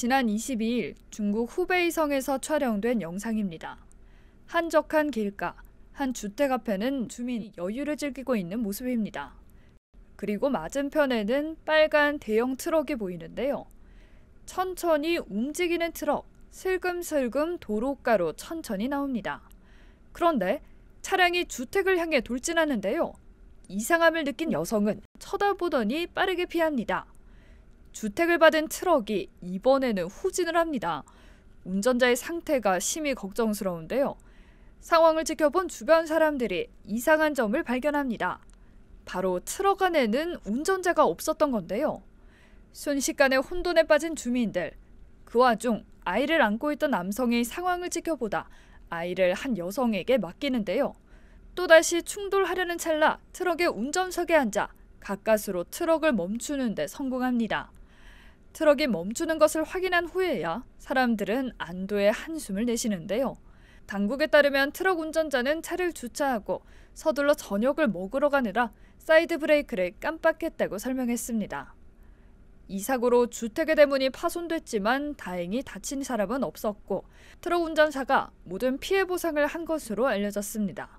지난 22일 중국 후베이성에서 촬영된 영상입니다. 한적한 길가, 한 주택 앞에는 주민이 여유를 즐기고 있는 모습입니다. 그리고 맞은편에는 빨간 대형 트럭이 보이는데요. 천천히 움직이는 트럭, 슬금슬금 도로가로 천천히 나옵니다. 그런데 차량이 주택을 향해 돌진하는데요. 이상함을 느낀 여성은 쳐다보더니 빠르게 피합니다. 주택을 받은 트럭이 이번에는 후진을 합니다. 운전자의 상태가 심히 걱정스러운데요. 상황을 지켜본 주변 사람들이 이상한 점을 발견합니다. 바로 트럭 안에는 운전자가 없었던 건데요. 순식간에 혼돈에 빠진 주민들. 그 와중 아이를 안고 있던 남성의 상황을 지켜보다 아이를 한 여성에게 맡기는데요. 또다시 충돌하려는 찰나 트럭의 운전석에 앉아 가까스로 트럭을 멈추는데 성공합니다. 트럭이 멈추는 것을 확인한 후에야 사람들은 안도의 한숨을 내쉬는데요. 당국에 따르면 트럭 운전자는 차를 주차하고 서둘러 저녁을 먹으러 가느라 사이드 브레이크를 깜빡했다고 설명했습니다. 이 사고로 주택의 대문이 파손됐지만 다행히 다친 사람은 없었고 트럭 운전사가 모든 피해 보상을 한 것으로 알려졌습니다.